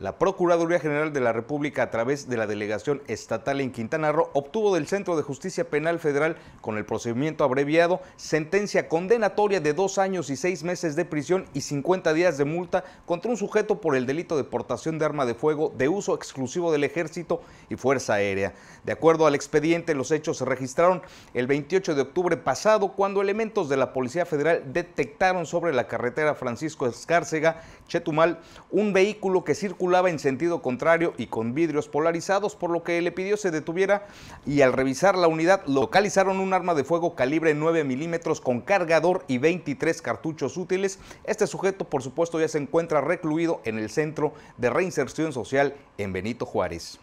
La Procuraduría General de la República a través de la Delegación Estatal en Quintana Roo obtuvo del Centro de Justicia Penal Federal con el procedimiento abreviado sentencia condenatoria de dos años y seis meses de prisión y 50 días de multa contra un sujeto por el delito de portación de arma de fuego de uso exclusivo del Ejército y Fuerza Aérea. De acuerdo al expediente, los hechos se registraron el 28 de octubre pasado cuando elementos de la Policía Federal detectaron sobre la carretera Francisco Escárcega, Chetumal, un vehículo que circuló en sentido contrario y con vidrios polarizados, por lo que le pidió se detuviera y al revisar la unidad localizaron un arma de fuego calibre 9 milímetros con cargador y 23 cartuchos útiles. Este sujeto, por supuesto, ya se encuentra recluido en el Centro de Reinserción Social en Benito Juárez.